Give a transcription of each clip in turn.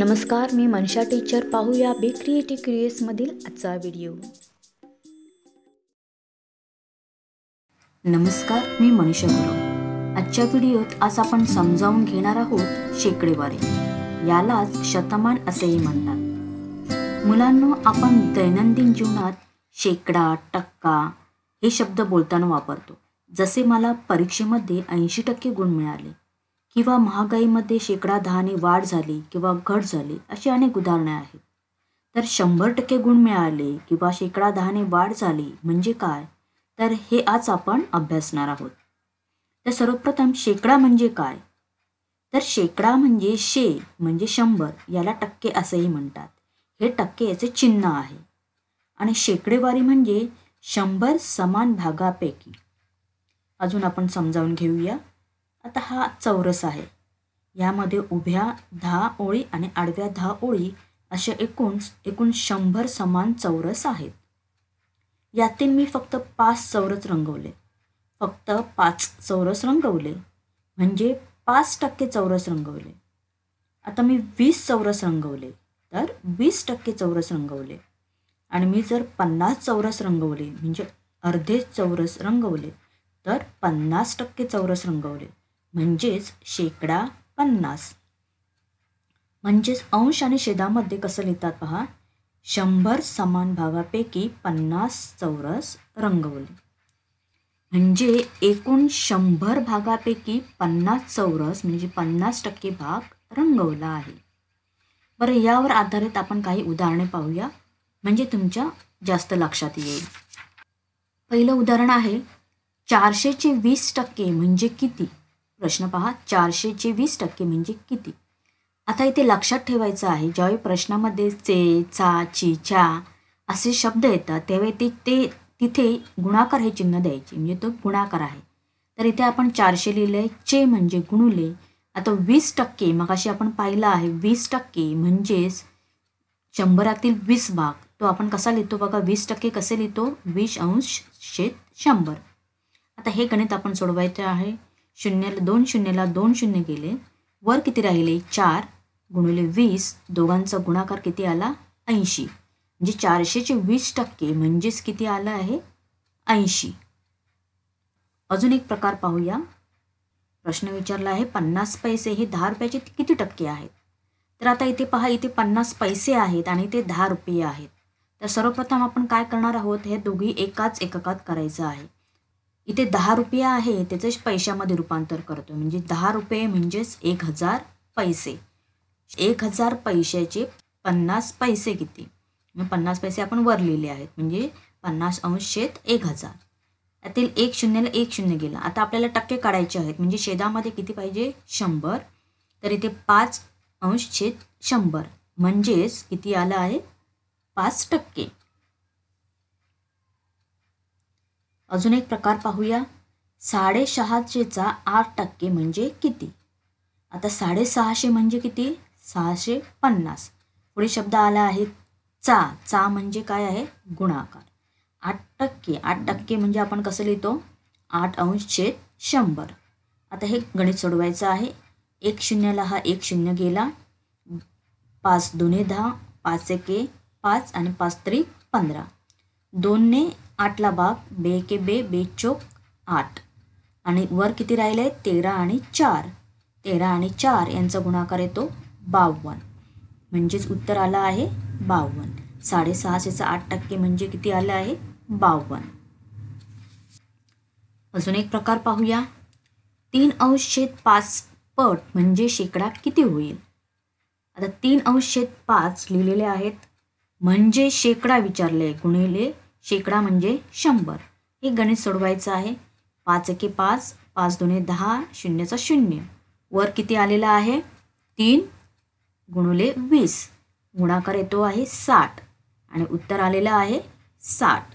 नमस्कार मी मनशा टीचर पाहूया बी क्रिएटिव्ह क्रिएट्समधील आजचा व्हिडिओ नमस्कार मी मनीषा गुरु आजच्या व्हिडिओत आज आपण समजावून घेणार आहोत शेकडेवारी यालाच शतमान असेही म्हणतात मुलांना आपण दैनंदिन जीवनात शेकडा टक्का हे शब्द बोलताना वापरतो जसे मला परीक्षेमध्ये ऐंशी टक्के गुण मिळाले किंवा महागाईमध्ये शेकडा दहाने वाढ झाली किंवा घट झाली अशी अनेक उदाहरणे आहेत तर शंभर टक्के गुण मिळाले किंवा शेकडा दहाने वाढ झाली म्हणजे काय तर हे आज आपण अभ्यासणार आहोत तर सर्वप्रथम शेकडा म्हणजे काय तर शेकडा म्हणजे शे म्हणजे शंभर याला टक्के असेही म्हणतात हे टक्के याचे चिन्ह आहे आणि शेकडेवारी म्हणजे शंभर समान भागापैकी अजून आपण समजावून घेऊया आता हा चौरस आहे यामध्ये उभ्या दहा ओळी आणि आडव्या दहा ओळी असे एकूण एकूण शंभर समान चौरस आहेत यातील मी फक्त पाच चौरस रंगवले फक्त पाच चौरस रंगवले म्हणजे पाच टक्के चौरस रंगवले आता मी वीस चौरस रंगवले तर वीस टक्के चौरस रंगवले आणि मी जर पन्नास चौरस रंगवले म्हणजे अर्धे चौरस रंगवले तर पन्नास टक्के चौरस रंगवले म्हणजेच शेकडा पन्नास म्हणजेच अंश आणि शेदामध्ये कसं लिहितात पहा शंभर समान भागापैकी पन्नास चौरस रंगवले म्हणजे एकूण शंभर भागापैकी पन्नास चौरस म्हणजे पन्नास टक्के भाग रंगवला आहे बरं यावर आधारित आपण काही उदाहरणे पाहूया म्हणजे तुमच्या जास्त लक्षात येईल पहिलं उदाहरण आहे चारशेचे वीस टक्के म्हणजे किती प्रश्न पहा चे वीस टक्के म्हणजे किती आता इथे लक्षात ठेवायचं आहे ज्यावेळी प्रश्नामध्ये चे चा ची चा असे शब्द येतात त्यावेळी ते ते तिथे गुणाकार हे चिन्ह द्यायचे म्हणजे तो गुणाकार आहे तर इथे आपण चारशे लिहिले चे म्हणजे गुणुले आता वीस टक्के अशी आपण पाहिलं आहे वीस टक्के म्हणजेच शंभरातील वीस भाग तो आपण कसा लिहितो बघा वीस टक्के कसे लिहितो वीस अंश शेत शंभर आता हे गणित आपण सोडवायचं आहे शून्यला दोन शून्यला दोन शून्य गेले वर किती राहिले चार गुणिले वीस दोघांचा गुणाकार किती आला ऐंशी म्हणजे चारशेचे वीस टक्के म्हणजेच किती आलं आहे ऐंशी अजून एक प्रकार पाहूया प्रश्न विचारला आहे पन्नास पैसे हे दहा रुपयाचे किती टक्के आहेत तर आता इथे पहा इथे पन्नास पैसे आहेत आणि ते दहा रुपये आहेत तर सर्वप्रथम आपण काय करणार आहोत हे दोघी एकाच एककात करायचं आहे इथे दहा रुपये आहे त्याचं पैशामध्ये रूपांतर करतो म्हणजे दहा रुपये म्हणजेच एक हजार पैसे एक हजार पैशाचे पन्नास पैसे किती म्हणजे पन्नास पैसे आपण वर लिहिले आहेत म्हणजे पन्नास अंश शेत एक हजार त्यातील एक शून्याला एक शून्य गेला आता आपल्याला टक्के काढायचे आहेत म्हणजे शेदामध्ये किती पाहिजे शंभर तर इथे पाच अंश छेद शंभर म्हणजेच किती आलं आहे पाच टक्के अजून एक प्रकार पाहूया साडेसहाशेचा आठ टक्के म्हणजे किती आता साडेसहाशे म्हणजे किती सहाशे पन्नास पुढे शब्द आला आहे चा चा म्हणजे काय आहे गुणाकार आठ टक्के आठ टक्के म्हणजे आपण कसं लिहितो आठ अंश छेद शंभर आता हे गणित सोडवायचं आहे एक शून्यला हा एक शून्य गेला पाच दोन्ही दहा पाच एके पाच आणि पाच तरी पंधरा दोनने आठला भाग बे के बे बे चोक आठ आणि वर किती राहिले तेरा आणि चार तेरा आणि चार यांचा गुणाकार येतो बावन्न म्हणजेच उत्तर आलं आहे बावन्न साडेसहाशेचा आठ टक्के म्हणजे किती आलं आहे बावन्न अजून एक प्रकार पाहूया तीन छेद पाच पट म्हणजे शेकडा किती होईल आता तीन छेद पाच लिहिलेले आहेत म्हणजे शेकडा विचारले गुणिले शेकडा म्हणजे शंभर हे गणित सोडवायचं आहे पाच एके पाच पाच दोन्ही दहा शून्यचा शून्य वर किती आलेला आहे तीन गुणुले वीस गुणाकार येतो आहे साठ आणि उत्तर आलेलं आहे साठ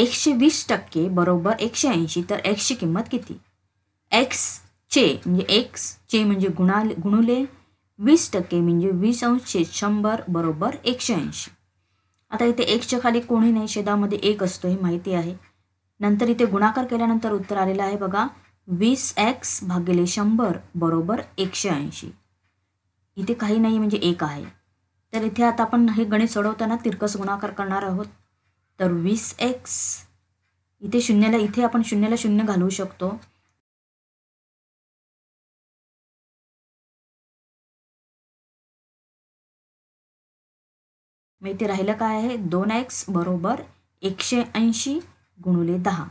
एकशे वीस टक्के बरोबर एकशे ऐंशी तर एक्सची किंमत किती एक्स चे म्हणजे एक्स चे म्हणजे गुणा गुणुले वीस टक्के म्हणजे वीस अंश शंभर बरोबर एकशे ऐंशी आता इथे एक्सच्या खाली कोणी नाही छेदामध्ये एक असतो हे माहिती आहे नंतर इथे गुणाकार केल्यानंतर उत्तर आलेलं आहे बघा वीस एक्स भागिले शंभर बरोबर एकशे ऐंशी इथे काही नाही म्हणजे एक आहे तर इथे आता आपण हे गणित सोडवताना तिरकस गुणाकार करणार आहोत तर वीस एक्स इथे शून्याला इथे आपण शून्याला शून्य घालवू शकतो मग इथे राहिलं काय आहे दोन एक्स बरोबर एकशे ऐंशी गुणिले दहा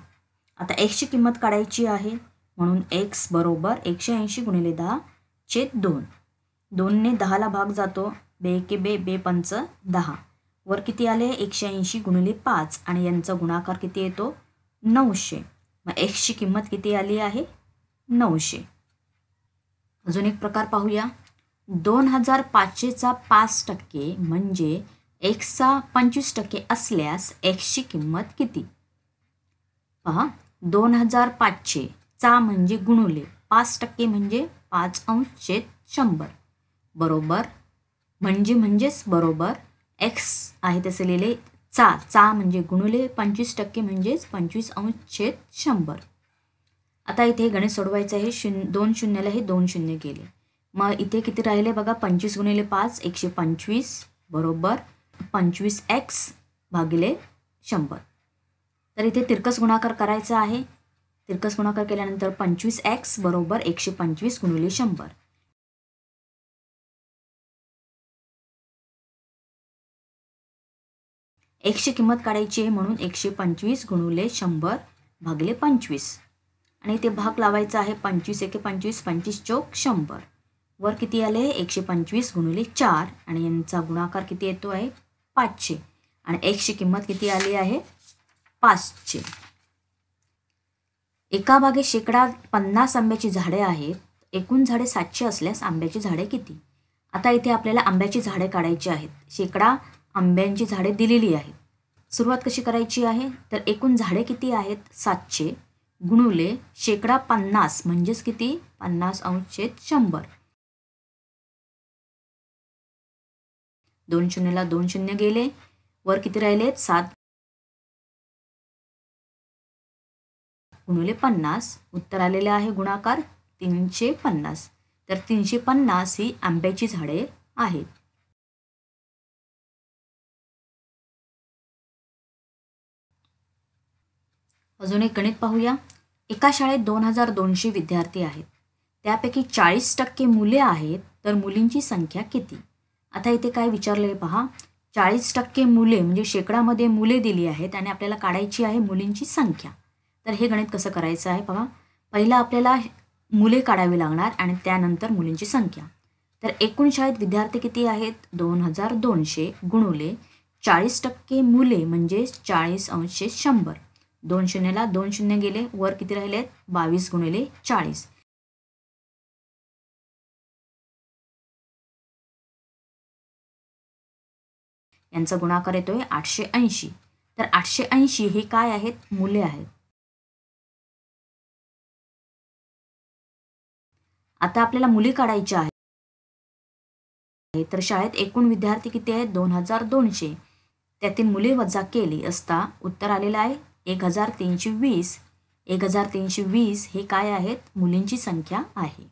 आता एक्सची किंमत काढायची आहे म्हणून एक्स बरोबर एकशे ऐंशी गुणिले दहा छेद दोन दोनने दहाला भाग जातो बे के बे बे पंच दहा वर किती आले एकशे ऐंशी गुणिले पाच आणि यांचा गुणाकार किती येतो नऊशे मग एक्सची किंमत किती आली आहे नऊशे अजून एक प्रकार पाहूया दोन हजार पाचशेचा पाच टक्के म्हणजे एक्सचा पंचवीस टक्के असल्यास एक्सची किंमत किती पहा दोन हजार पाचशे चा म्हणजे गुणुले पाच टक्के म्हणजे पाच अंश छेद शंभर बरोबर म्हणजे म्हणजेच बरोबर एक्स आहे तसे लिहिले चा चा म्हणजे गुणुले पंचवीस टक्के म्हणजेच पंचवीस अंश छेद शंभर आता इथे गणेश सोडवायचं आहे शून्य दोन शून्याला हे दोन शून्य केले मग इथे किती राहिले बघा पंचवीस गुणिले पाच एकशे पंचवीस बरोबर पंचवीस एक्स भागिले शंभर तर इथे तिरकस गुणाकार करायचा आहे तिरकस गुणाकार केल्यानंतर पंचवीस एक्स बरोबर एकशे पंचवीस गुणिले शंभर एकशे किंमत काढायची आहे म्हणून एकशे पंचवीस गुणुले शंभर भागिले पंचवीस आणि इथे भाग लावायचा आहे पंचवीस एके पंचवीस पंचवीस चौक शंभर वर किती आले एकशे पंचवीस गुणुले चार आणि यांचा गुणाकार किती येतो आहे पाचशे आणि एक्सची किंमत किती आली आहे पाचशे एका बागेत शेकडा पन्नास आंब्याची झाडे आहेत एकूण झाडे सातशे असल्यास आंब्याची झाडे किती आता इथे आपल्याला आंब्याची झाडे काढायची आहेत शेकडा आंब्यांची झाडे दिलेली आहेत सुरुवात कशी करायची आहे तर एकूण झाडे किती आहेत सातशे गुणुले शेकडा पन्नास म्हणजेच किती पन्नास अंश शंभर दोन शून्यला दोन शून्य गेले वर किती राहिले सात गुणले पन्नास उत्तर आलेले आहे गुणाकार तीनशे पन्नास तर तीनशे पन्नास ही आंब्याची झाडे आहेत अजून एक गणित पाहूया एका शाळेत दोन हजार दोनशे विद्यार्थी आहेत त्यापैकी चाळीस टक्के मुले आहेत तर मुलींची संख्या किती आता इथे काय विचारले पहा चाळीस टक्के मुले म्हणजे शेकडामध्ये मुले दिली आहेत आणि आपल्याला काढायची आहे मुलींची संख्या तर हे गणित कसं करायचं आहे पहा पहिला आपल्याला मुले काढावी लागणार आणि त्यानंतर मुलींची संख्या तर एकूण शाळेत विद्यार्थी किती आहेत दोन हजार दोनशे गुणवले चाळीस टक्के मुले म्हणजे चाळीस अंशे शंभर दोन शून्यला दोन शून्य गेले वर किती राहिले आहेत बावीस गुणिले चाळीस यांचा गुणाकार येतोय आठशे ऐंशी तर आठशे ऐंशी हे काय आहेत मुले आहेत आता आपल्याला मुली काढायच्या आहेत तर शाळेत एकूण विद्यार्थी किती आहेत दोन हजार दोनशे त्यातील मुले वजा केली असता उत्तर आलेलं आहे एक हजार तीनशे वीस एक हजार तीनशे वीस हे काय आहेत मुलींची संख्या आहे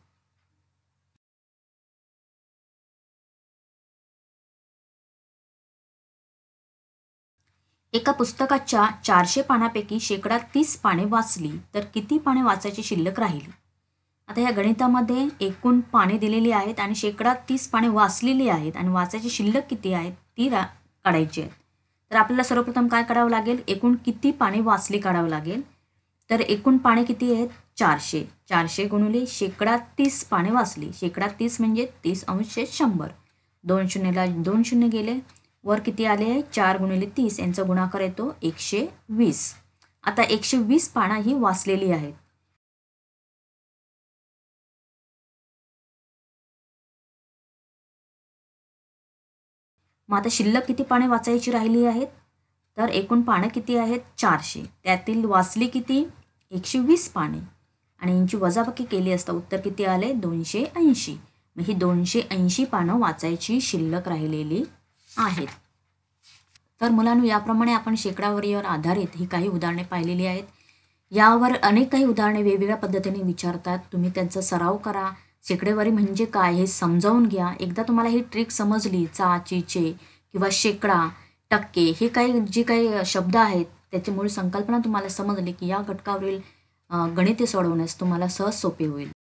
एका पुस्तकाच्या चारशे पानापैकी शेकडा तीस पाने वाचली तर किती पाने वाचायची शिल्लक राहिली आता या गणितामध्ये एकूण पाने दिलेली आहेत आणि शेकडा तीस पाने वाचलेली आहेत आणि वाचायची शिल्लक किती आहेत ती रा काढायची आहेत तर आपल्याला सर्वप्रथम काय काढावं लागेल एकूण किती पाने वाचली काढावं लागेल तर एकूण पाने किती आहेत चारशे चारशे गुणुले शेकडा तीस पाने वाचली शेकडा तीस म्हणजे तीस अंश शंभर दोन शून्यला दोन शून्य गेले वर किती आले चार गुणिले तीस यांचा गुणाकार येतो एकशे वीस आता एकशे वीस पानं ही वाचलेली आहेत मग आता शिल्लक किती पाने वाचायची राहिली आहेत तर एकूण पानं किती आहेत चारशे त्यातील वाचली किती एकशे वीस पाने आणि यांची वजाबाकी केली असता उत्तर किती आले दोनशे ऐंशी मग ही दोनशे ऐंशी पानं वाचायची शिल्लक राहिलेली आहेत तर मुलांनो याप्रमाणे आपण शेकडावरीवर आधारित ही काही उदाहरणे पाहिलेली आहेत यावर अनेक काही उदाहरणे वेगवेगळ्या पद्धतीने विचारतात तुम्ही त्यांचा सराव करा शेकडेवारी म्हणजे काय हे समजावून घ्या एकदा तुम्हाला ही ट्रिक समजली चा चिचे किंवा शेकडा टक्के हे काही जे काही शब्द आहेत त्याची मूळ संकल्पना तुम्हाला समजली की या घटकावरील गणिते सोडवण्यास तुम्हाला सहज सोपे होईल